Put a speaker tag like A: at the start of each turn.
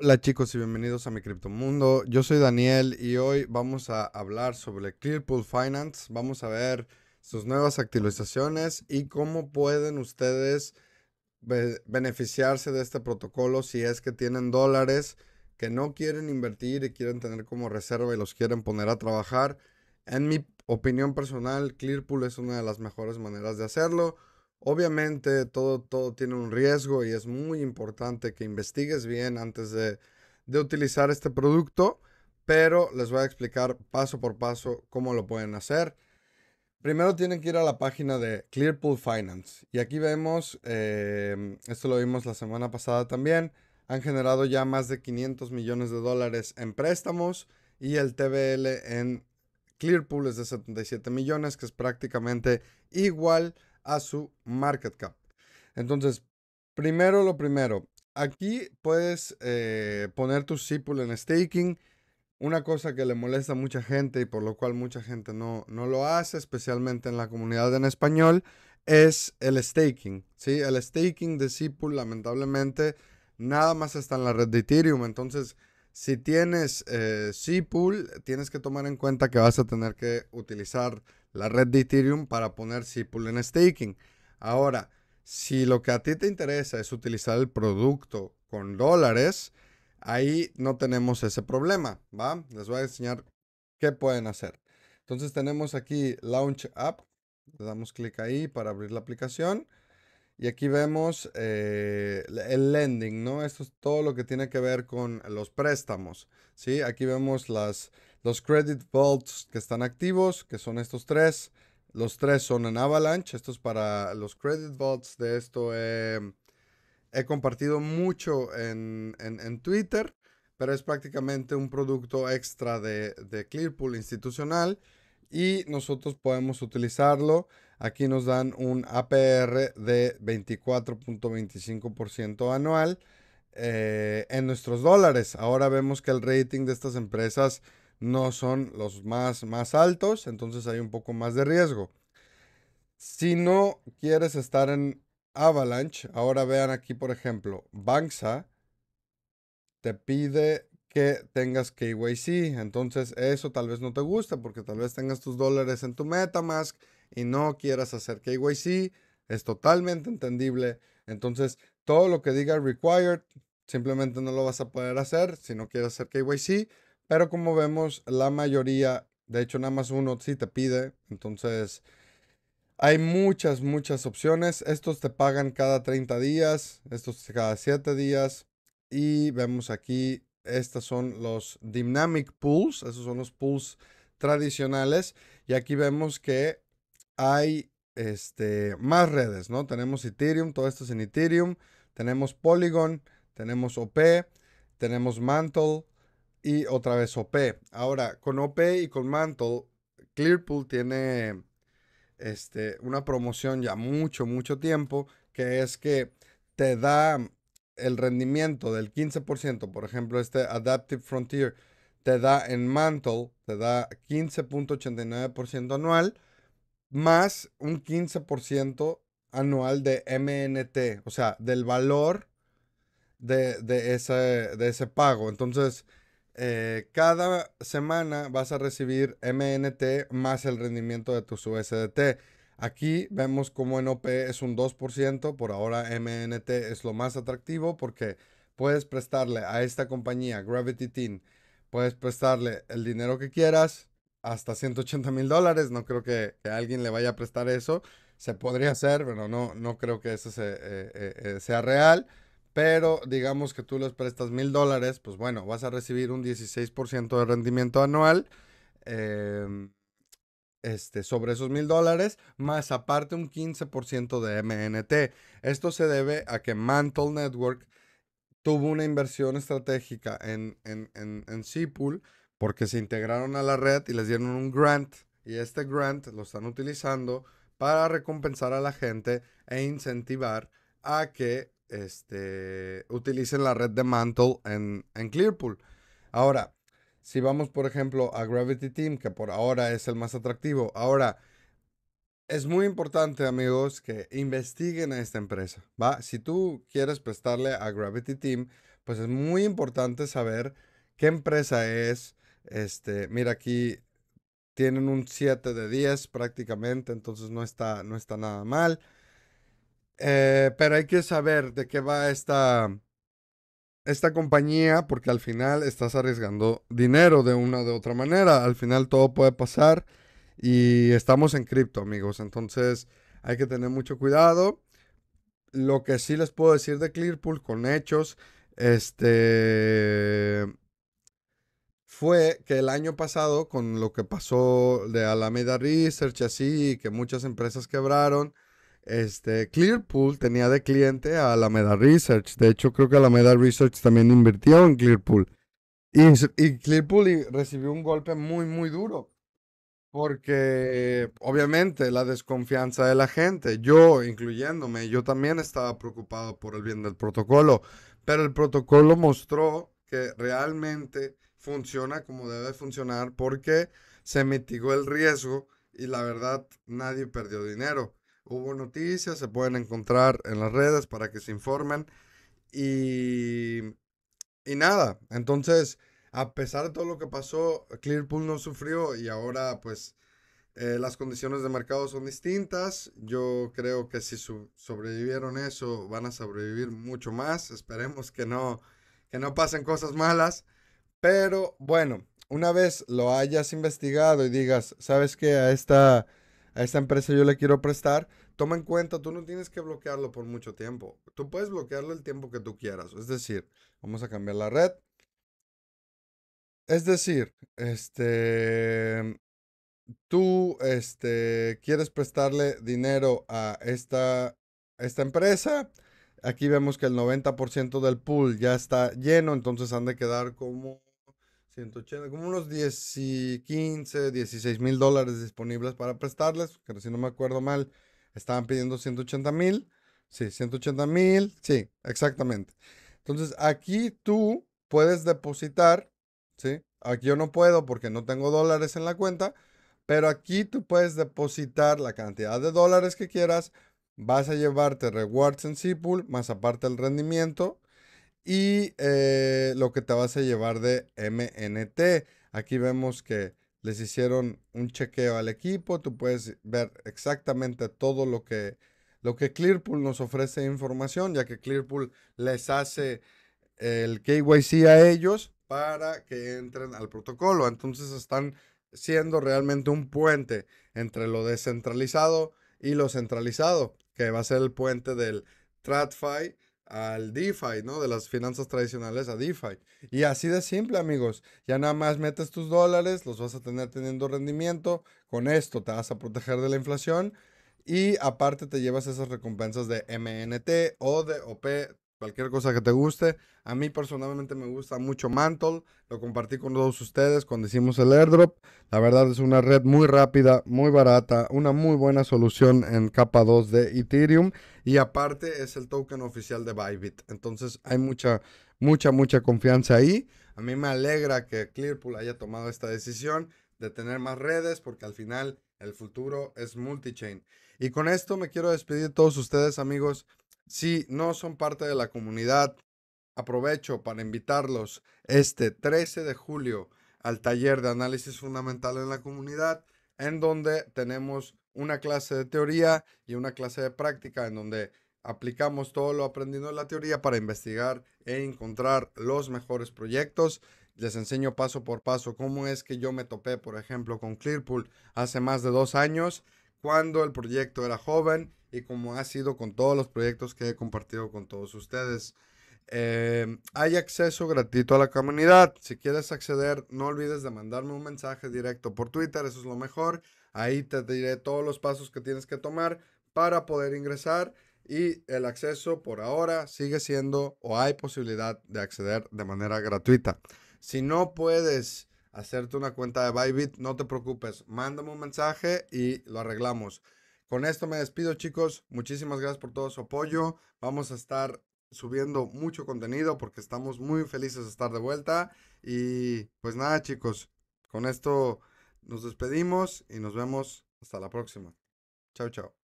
A: Hola chicos y bienvenidos a mi criptomundo. Yo soy Daniel y hoy vamos a hablar sobre Clearpool Finance. Vamos a ver sus nuevas actualizaciones y cómo pueden ustedes beneficiarse de este protocolo si es que tienen dólares que no quieren invertir y quieren tener como reserva y los quieren poner a trabajar. En mi opinión personal, Clearpool es una de las mejores maneras de hacerlo Obviamente todo, todo tiene un riesgo y es muy importante que investigues bien antes de, utilizar este producto, pero les voy a explicar paso por paso cómo lo pueden hacer. Primero tienen que ir a la página de Clearpool Finance y aquí vemos, em, esto lo vimos la semana pasada también, han generado ya más de 500 millones de dólares en préstamos y el TBL en Clearpool es de 77 millones, que es prácticamente igual a su market cap. Entonces, primero lo primero, aquí puedes eh, poner tu SIPUL en staking. Una cosa que le molesta a mucha gente y por lo cual mucha gente no, no lo hace, especialmente en la comunidad en español, es el staking. ¿sí? El staking de SIPUL lamentablemente nada más está en la red de Ethereum. Entonces, si tienes eh, tienes que tomar en cuenta que vas a tener que utilizar la red de Ethereum para poner cipul en staking. Ahora, si lo que a ti te interesa es utilizar el producto con dólares, ahí no tenemos ese problema, ¿va? Les voy a enseñar qué pueden hacer. Entonces tenemos aquí Launch App, le damos clic ahí para abrir la aplicación y aquí vemos eh, el lending, ¿no? Esto es todo lo que tiene que ver con los préstamos, ¿sí? Aquí vemos las los credit vaults que están activos, que son estos tres. Los tres son en Avalanche. Esto es para los credit vaults. De esto eh, he compartido mucho en, Twitter, pero es prácticamente un producto extra de, de Clearpool institucional y nosotros podemos utilizarlo. Aquí nos dan un APR de 24.25% anual eh, en nuestros dólares. Ahora vemos que el rating de estas empresas no son los más, más altos, entonces hay un poco más de riesgo. Si no quieres estar en Avalanche, ahora vean aquí, por ejemplo, Banksa te pide que tengas KYC, entonces eso tal vez no te gusta porque tal vez tengas tus dólares en tu Metamask y no quieras hacer KYC, es totalmente entendible. Entonces, todo lo que diga required, simplemente no lo vas a poder hacer si no quieres hacer KYC, pero como vemos, la mayoría, de hecho nada más uno sí te pide. Entonces, hay muchas, muchas opciones. Estos te pagan cada 30 días, estos cada 7 días. Y vemos aquí, estos son los Dynamic Pools, esos son los pools tradicionales. Y aquí vemos que hay este, más redes, ¿no? Tenemos Ethereum, todo esto es en Ethereum. Tenemos Polygon, tenemos OP, tenemos Mantle, y otra vez OP. Ahora, con OP y con Mantle, Clearpool tiene este, una promoción ya mucho, mucho tiempo, que es que te da el rendimiento del 15%, por ejemplo, este Adaptive Frontier te da en Mantle, te da 15.89% anual, más un 15% anual de MNT, o sea, del valor de, ese, de ese pago. Entonces, eh, cada semana vas a recibir MNT más el rendimiento de tus USDT. Aquí vemos como en OP es un 2%, por ahora MNT es lo más atractivo porque puedes prestarle a esta compañía, Gravity Team, puedes prestarle el dinero que quieras, hasta 180 mil dólares, no creo que, alguien le vaya a prestar eso, se podría hacer, pero no, no creo que eso eh, eh, sea real pero digamos que tú les prestas mil dólares, pues bueno, vas a recibir un 16% de rendimiento anual em, este, sobre esos mil dólares, más aparte un 15% de MNT. Esto se debe a que Mantle Network tuvo una inversión estratégica en, en, en, porque se integraron a la red y les dieron un grant y este grant lo están utilizando para recompensar a la gente e incentivar a que este, utilicen la red de Mantle en, Clearpool. Ahora, si vamos, por ejemplo, a Gravity Team, que por ahora es el más atractivo, ahora es muy importante, amigos, que investiguen a esta empresa, ¿va? Si tú quieres prestarle a Gravity Team, pues es muy importante saber qué empresa es. Este, mira aquí tienen un 7 de 10 prácticamente, entonces no está, no está nada mal. Eh, pero hay que saber de qué va esta, esta compañía porque al final estás arriesgando dinero de una o de otra manera. Al final todo puede pasar y estamos en cripto, amigos. Entonces hay que tener mucho cuidado. Lo que sí les puedo decir de Clearpool con hechos, este fue que el año pasado con lo que pasó de Alameda Research así, que muchas empresas quebraron, este, Clearpool tenía de cliente a Alameda Research. De hecho, creo que Alameda Research también invirtió en Clearpool. Y, y Clearpool recibió un golpe muy, muy duro. Porque obviamente la desconfianza de la gente, yo incluyéndome, yo también estaba preocupado por el bien del protocolo, pero el protocolo mostró que realmente funciona como debe funcionar porque se mitigó el riesgo y la verdad nadie perdió dinero hubo noticias, se pueden encontrar en las redes para que se informen. Y, nada, entonces, a pesar de todo lo que pasó, Clearpool no sufrió y ahora pues eh, las condiciones de mercado son distintas. Yo creo que si sobrevivieron eso, van a sobrevivir mucho más. Esperemos que no, que no pasen cosas malas. Pero bueno, una vez lo hayas investigado y digas, ¿sabes que A esta a esta empresa yo le quiero prestar, toma en cuenta, tú no tienes que bloquearlo por mucho tiempo. Tú puedes bloquearlo el tiempo que tú quieras. Es decir, vamos a cambiar la red. Es decir, este, tú este, quieres prestarle dinero a esta, esta empresa. Aquí vemos que el 90% del pool ya está lleno, entonces han de quedar como 180, como unos 10, 15, 16 mil dólares disponibles para prestarles, pero si no me acuerdo mal, estaban pidiendo 180 mil. Sí, 180 mil, sí, exactamente. Entonces aquí tú puedes depositar, ¿sí? Aquí yo no puedo porque no tengo dólares en la cuenta, pero aquí tú puedes depositar la cantidad de dólares que quieras. Vas a llevarte rewards en Sipul, más aparte el rendimiento, y eh, lo que te vas a llevar de MNT. Aquí vemos que les hicieron un chequeo al equipo, tú puedes ver exactamente todo lo que, lo que Clearpool nos ofrece información, ya que Clearpool les hace el KYC a ellos para que entren al protocolo. Entonces están siendo realmente un puente entre lo descentralizado y lo centralizado, que va a ser el puente del TradFi al DeFi, ¿no? De las finanzas tradicionales a DeFi. Y así de simple, amigos. Ya nada más metes tus dólares, los vas a tener teniendo rendimiento. Con esto te vas a proteger de la inflación. Y aparte te llevas esas recompensas de MNT o de OP cualquier cosa que te guste. A mí personalmente me gusta mucho Mantle, lo compartí con todos ustedes cuando hicimos el airdrop. La verdad es una red muy rápida, muy barata, una muy buena solución en capa 2 de Ethereum y aparte es el token oficial de Bybit. Entonces hay mucha, mucha, mucha confianza ahí. A mí me alegra que Clearpool haya tomado esta decisión de tener más redes porque al final el futuro es multichain. Y con esto me quiero despedir de todos ustedes amigos. Si no son parte de la comunidad, aprovecho para invitarlos este 13 de julio al taller de análisis fundamental en la comunidad, en donde tenemos una clase de teoría y una clase de práctica, en donde aplicamos todo lo aprendido en la teoría para investigar e encontrar los mejores proyectos. Les enseño paso por paso cómo es que yo me topé, por ejemplo, con Clearpool hace más de dos años, cuando el proyecto era joven y como ha sido con todos los proyectos que he compartido con todos ustedes. Em, hay acceso gratuito a la comunidad. Si quieres acceder, no olvides de mandarme un mensaje directo por Twitter, eso es lo mejor. Ahí te diré todos los pasos que tienes que tomar para poder ingresar y el acceso por ahora sigue siendo o hay posibilidad de acceder de manera gratuita. Si no puedes hacerte una cuenta de Bybit, no te preocupes, mándame un mensaje y lo arreglamos. Con esto me despido chicos, muchísimas gracias por todo su apoyo, vamos a estar subiendo mucho contenido porque estamos muy felices de estar de vuelta y pues nada chicos, con esto nos despedimos y nos vemos hasta la próxima. Chao, chao.